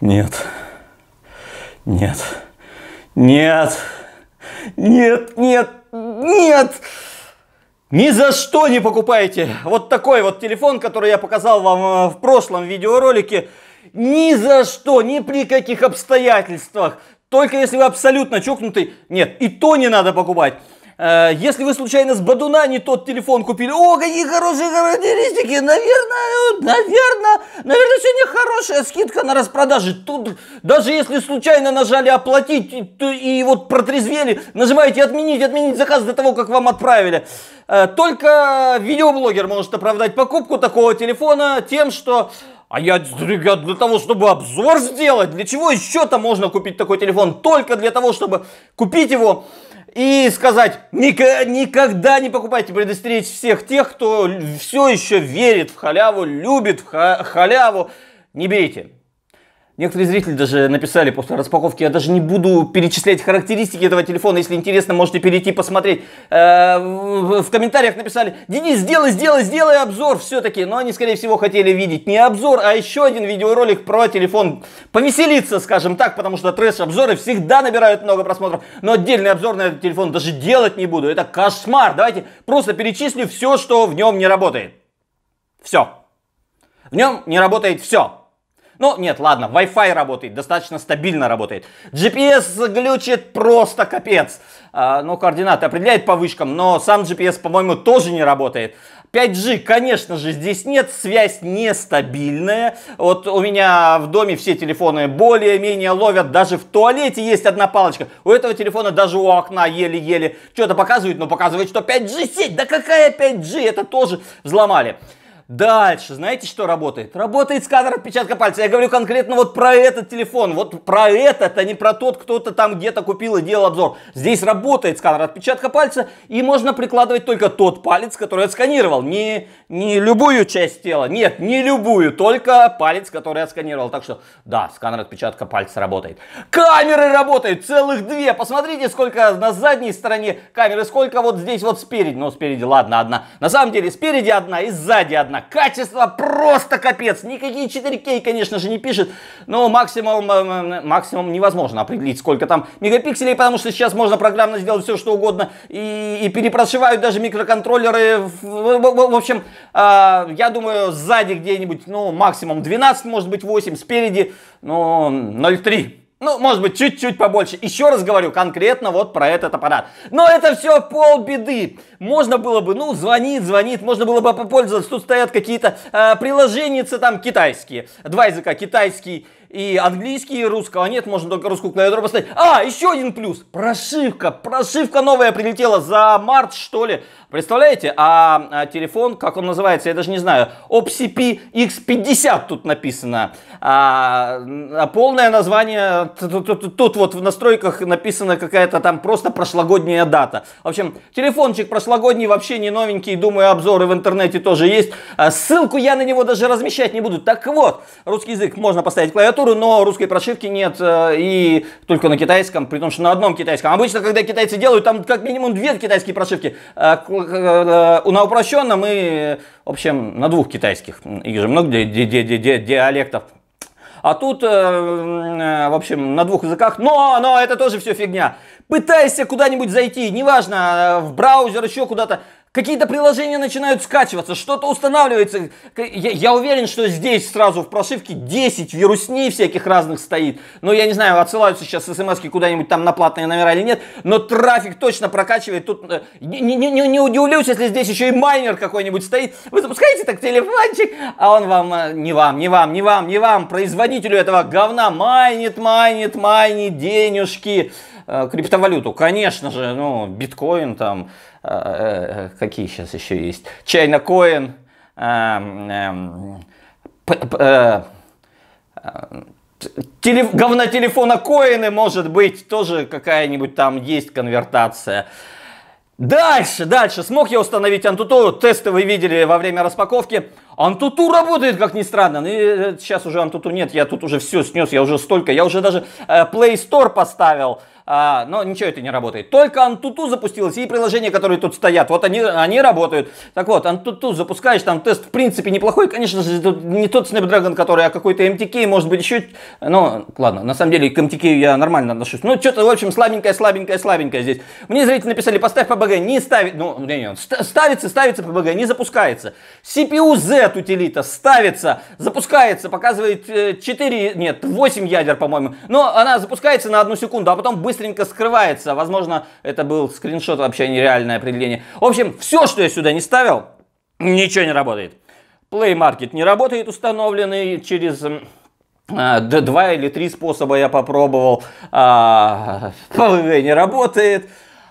Нет. Нет. Нет. Нет, нет, нет. Ни за что не покупайте вот такой вот телефон, который я показал вам э, в прошлом видеоролике. Ни за что, ни при каких обстоятельствах. Только если вы абсолютно чокнутый. Нет, и то не надо покупать. Э, если вы случайно с Бадуна не тот телефон купили, о, какие хорошие характеристики, наверное, наверное, наверное, сегодня хорошая скидка на распродаже. Тут даже если случайно нажали оплатить и вот протрезвели, нажимаете отменить, отменить заказ до того, как вам отправили. Э, только видеоблогер может оправдать покупку такого телефона тем, что а я, я для того, чтобы обзор сделать, для чего еще-то можно купить такой телефон? Только для того, чтобы купить его и сказать, никогда не покупайте, предостеречь всех тех, кто все еще верит в халяву, любит в халяву. Не берите. Некоторые зрители даже написали после распаковки, я даже не буду перечислять характеристики этого телефона, если интересно, можете перейти посмотреть. Э, в, в комментариях написали, Денис, сделай, сделай, сделай обзор все-таки. Но они, скорее всего, хотели видеть не обзор, а еще один видеоролик про телефон. Повеселиться, скажем так, потому что трэш-обзоры всегда набирают много просмотров. Но отдельный обзор на этот телефон даже делать не буду. Это кошмар. Давайте просто перечислю все, что в нем не работает. Все. В нем не работает все. Ну, нет, ладно, Wi-Fi работает, достаточно стабильно работает. GPS глючит просто капец. А, ну, координаты определяет по вышкам, но сам GPS, по-моему, тоже не работает. 5G, конечно же, здесь нет, связь нестабильная. Вот у меня в доме все телефоны более-менее ловят, даже в туалете есть одна палочка. У этого телефона даже у окна еле-еле что-то показывает, но показывает, что 5G сеть. Да какая 5G? Это тоже взломали. Дальше, знаете, что работает? Работает сканер отпечатка пальца. Я говорю конкретно вот про этот телефон. Вот про этот, а не про тот, кто-то там где-то купил и делал обзор. Здесь работает сканер отпечатка пальца, и можно прикладывать только тот палец, который отсканировал. Не, не любую часть тела. Нет, не любую, только палец, который отсканировал. Так что, да, сканер отпечатка пальца работает. Камеры работают, целых две. Посмотрите, сколько на задней стороне камеры, сколько вот здесь вот спереди. Ну, спереди, ладно, одна. На самом деле, спереди одна и сзади одна приятно. Качество просто капец. Никакие 4К, конечно же, не пишет. Но максимум, максимум невозможно определить, сколько там мегапикселей, потому что сейчас можно программно сделать все, что угодно. И, и перепрошивают даже микроконтроллеры. В, в, в общем, э, я думаю, сзади где-нибудь, ну, максимум 12, может быть, 8, спереди, ну, 0,3. Ну, может быть, чуть-чуть побольше. Еще раз говорю, конкретно вот про этот аппарат. Но это все полбеды. Можно было бы, ну, звонит, звонит, можно было бы попользоваться. Тут стоят какие-то э, а, приложения там китайские. Два языка, китайский и английский, и русского а нет, можно только русскую клавиатуру поставить. А, еще один плюс, прошивка, прошивка новая прилетела за март, что ли. Представляете, а, а телефон, как он называется, я даже не знаю, OPCP X50 тут написано. А, а полное название, тут, тут, тут вот в настройках написано какая-то там просто прошлогодняя дата. В общем, телефончик прошлогодний, вообще не новенький, думаю, обзоры в интернете тоже есть. А ссылку я на него даже размещать не буду. Так вот, русский язык можно поставить клавиатуру клавиатуру, но русской прошивки нет э, и только на китайском, при том, что на одном китайском. Обычно, когда китайцы делают, там как минимум две китайские прошивки. Э, э, на упрощенном и, в общем, на двух китайских. Их же много ди ди ди диалектов. А тут, в общем, на двух языках. Но, но это тоже все фигня. Пытайся куда-нибудь зайти, неважно, в браузер, еще куда-то. Какие-то приложения начинают скачиваться, что-то устанавливается. Я, я уверен, что здесь сразу в прошивке 10 вирусней всяких разных стоит. Но я не знаю, отсылаются сейчас смс куда-нибудь там на платные номера или нет. Но трафик точно прокачивает. Тут э, не, не, не, не удивлюсь, если здесь еще и майнер какой-нибудь стоит. Вы запускаете так телефончик, а он вам, э, не вам, не вам, не вам, не вам, производителю этого говна майнит, майнит, майнит денежки. Э, криптовалюту. Конечно же, ну, биткоин там, э, э, какие сейчас еще есть? Чайна коин, эм, эм, Телеф... Говна телефона коины, может быть, тоже какая-нибудь там есть конвертация. Дальше, дальше. Смог я установить антуту? Тесты вы видели во время распаковки. Антуту работает, как ни странно. Ну, э, сейчас уже Антуту нет, я тут уже все снес, я уже столько, я уже даже э, Play Store поставил, э, но ничего это не работает. Только Антуту запустилось и приложения, которые тут стоят, вот они, они работают. Так вот, Антуту запускаешь, там тест в принципе неплохой, конечно же, тут не тот Snapdragon, который, а какой-то MTK, может быть еще, ну, ладно, на самом деле к MTK я нормально отношусь. Ну, что-то, в общем, слабенькое, слабенькое, слабенькое здесь. Мне зрители написали, поставь PBG, не ставит, ну, не, не, ставится, ставится PBG, не запускается. CPU Z от утилита, ставится, запускается, показывает 4, э, нет, 8 ядер, по-моему. Но она запускается на одну секунду, а потом быстренько скрывается. Возможно, это был скриншот, вообще нереальное определение. В общем, все, что я сюда не ставил, ничего не работает. Play Market не работает установленный через а, два или три способа я попробовал. А, не работает.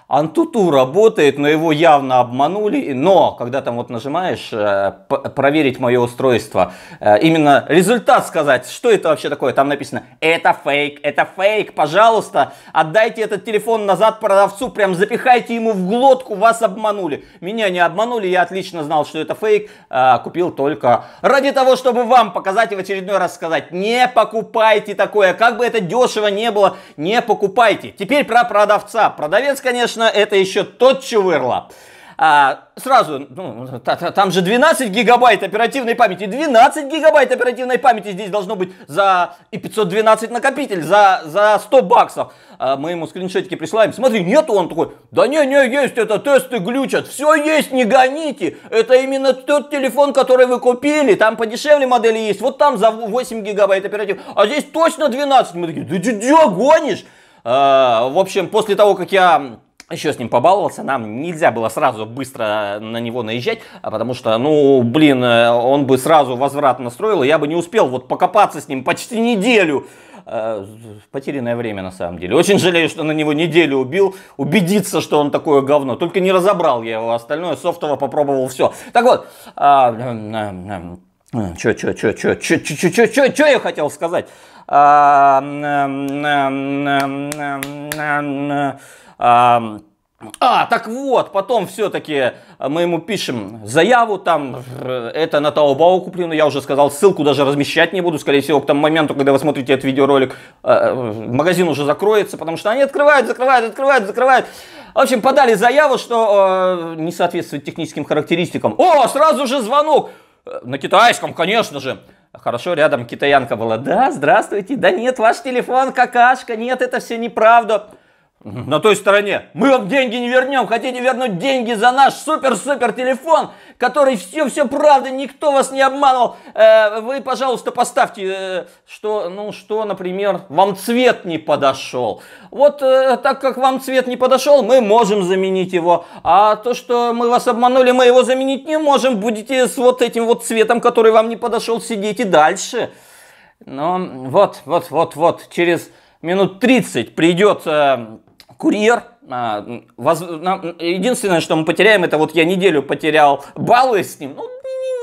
Антуту работает, но его явно обманули. Но когда там вот нажимаешь э, проверить мое устройство, э, именно результат сказать, что это вообще такое, там написано, это фейк, это фейк, пожалуйста, отдайте этот телефон назад продавцу, прям запихайте ему в глотку, вас обманули. Меня не обманули, я отлично знал, что это фейк, а купил только ради того, чтобы вам показать и в очередной раз сказать, не покупайте такое, как бы это дешево не было, не покупайте. Теперь про продавца. Продавец, конечно, конечно, это еще тот чувырла. А, сразу, ну, та, та, там же 12 гигабайт оперативной памяти. 12 гигабайт оперативной памяти здесь должно быть за и 512 накопитель, за, за 100 баксов. А мы ему скриншотики присылаем. Смотри, нету он такой. Да не, не, есть, это тесты глючат. Все есть, не гоните. Это именно тот телефон, который вы купили. Там подешевле модели есть. Вот там за 8 гигабайт оператив. А здесь точно 12. Мы такие, да ты гонишь? А, в общем, после того, как я еще с ним побаловался, нам нельзя было сразу быстро на него наезжать, потому что, ну, блин, он бы сразу возврат настроил, и я бы не успел вот покопаться с ним почти неделю. Потерянное время на самом деле. Очень жалею, что на него неделю убил, убедиться, что он такое говно. Только не разобрал я его, остальное софтово попробовал все. Так вот, Чё, чё, чё, чё, чё, чё, чё, чё, чё, чё я хотел сказать? А, а, так вот, потом все-таки э, мы ему пишем заяву, там, это на Таобао куплено, я уже сказал, ссылку даже размещать не буду, скорее всего, к тому моменту, когда вы смотрите этот видеоролик, э, э, магазин уже закроется, потому что они открывают, закрывают, открывают, закрывают. В общем, подали заяву, что э, не соответствует техническим характеристикам. О, сразу же звонок! На китайском, конечно же. Хорошо, рядом китаянка была. Да, здравствуйте. Да нет, ваш телефон какашка. Нет, это все неправда. На той стороне. Мы вам деньги не вернем. Хотите вернуть деньги за наш супер-супер телефон, который все-все правда, никто вас не обманывал. Э, вы, пожалуйста, поставьте, э, что, ну, что, например, вам цвет не подошел. Вот э, так как вам цвет не подошел, мы можем заменить его. А то, что мы вас обманули, мы его заменить не можем. Будете с вот этим вот цветом, который вам не подошел, сидеть и дальше. Но вот, вот, вот, вот, через минут 30 придет... Э, курьер. А, единственное, что мы потеряем, это вот я неделю потерял баллы с ним. Ну,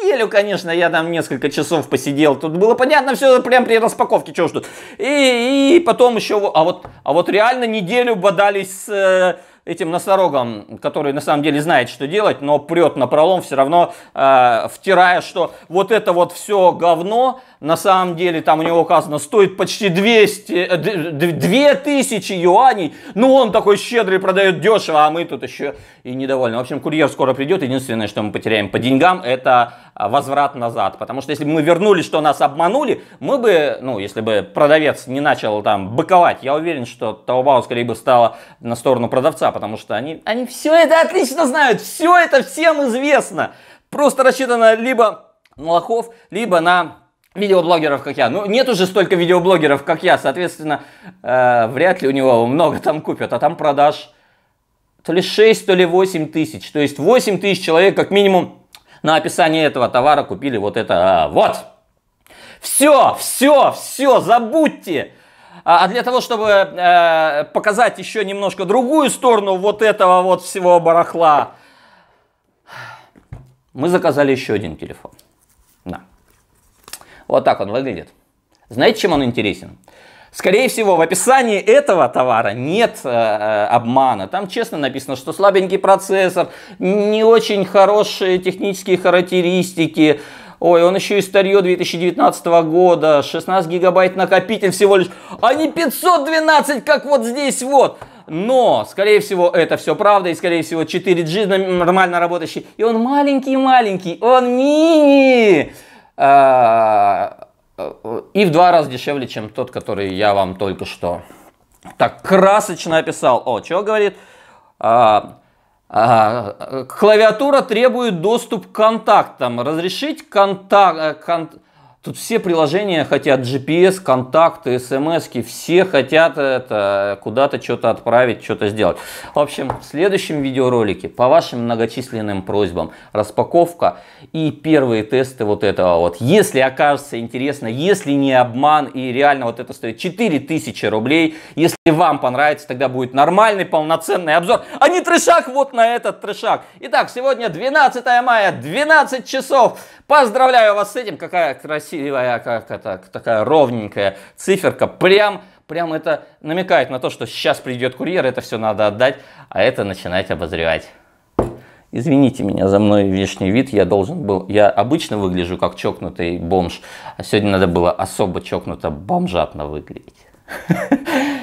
неделю, конечно, я там несколько часов посидел. Тут было понятно все прям при распаковке, что ж тут. И, и потом еще, а вот, а вот реально неделю бодались с э, этим носорогом, который на самом деле знает, что делать, но прет на пролом, все равно э, втирая, что вот это вот все говно, на самом деле там у него указано, стоит почти 200, э, 2000 юаней, ну он такой щедрый, продает дешево, а мы тут еще и недовольны. В общем, курьер скоро придет, единственное, что мы потеряем по деньгам, это а, возврат назад, потому что если бы мы вернули, что нас обманули, мы бы, ну, если бы продавец не начал там быковать, я уверен, что Таобао скорее бы стала на сторону продавца, потому что они, они все это отлично знают, все это всем известно. Просто рассчитано либо на лохов, либо на видеоблогеров, как я. Ну, нет уже столько видеоблогеров, как я, соответственно, э, вряд ли у него много там купят, а там продаж то ли 6, то ли 8 тысяч. То есть 8 тысяч человек, как минимум, на описание этого товара купили вот это. А, вот! Все, все, все, забудьте! А, а для того, чтобы э, показать еще немножко другую сторону вот этого вот всего барахла, мы заказали еще один телефон. Да. Вот так он выглядит. Знаете, чем он интересен? Скорее всего, в описании этого товара нет э, э обмана. Там честно написано, что слабенький процессор, не очень хорошие технические характеристики, Ой, он еще и старье 2019 года, 16 гигабайт накопитель всего лишь, а не 512, как вот здесь вот. Но, скорее всего, это все правда, и, скорее всего, 4G нормально работающий. И он маленький-маленький, он мини! А, и в два раза дешевле, чем тот, который я вам только что так красочно описал. О, что говорит? А, Э, клавиатура требует доступ к контактам. Разрешить контакт... Э, кон Тут все приложения хотят GPS, контакты, смс, эм все хотят это куда-то что-то отправить, что-то сделать. В общем, в следующем видеоролике по вашим многочисленным просьбам распаковка и первые тесты вот этого вот. Если окажется интересно, если не обман и реально вот это стоит 4000 рублей, если вам понравится, тогда будет нормальный полноценный обзор, а не трешак вот на этот трешак. Итак, сегодня 12 мая, 12 часов. Поздравляю вас с этим, какая красивая, как это, такая ровненькая циферка. Прям, прям это намекает на то, что сейчас придет курьер, это все надо отдать, а это начинать обозревать. Извините меня за мой внешний вид, я должен был... Я обычно выгляжу как чокнутый бомж, а сегодня надо было особо чокнуто бомжатно выглядеть.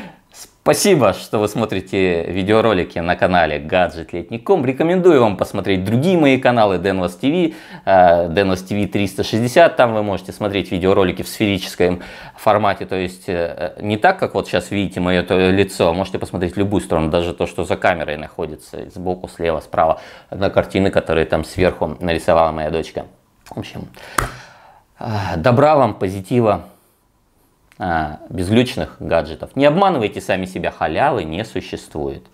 Спасибо, что вы смотрите видеоролики на канале Гаджет Рекомендую вам посмотреть другие мои каналы Denvas TV, Denvas TV 360. Там вы можете смотреть видеоролики в сферическом формате. То есть э, э, не так, как вот сейчас видите мое лицо. Можете посмотреть любую сторону, даже то, что за камерой находится. Сбоку, слева, справа. На картины, которые там сверху нарисовала моя дочка. В общем, э, добра вам, позитива. А, безлючных гаджетов. Не обманывайте сами себя, халявы не существует.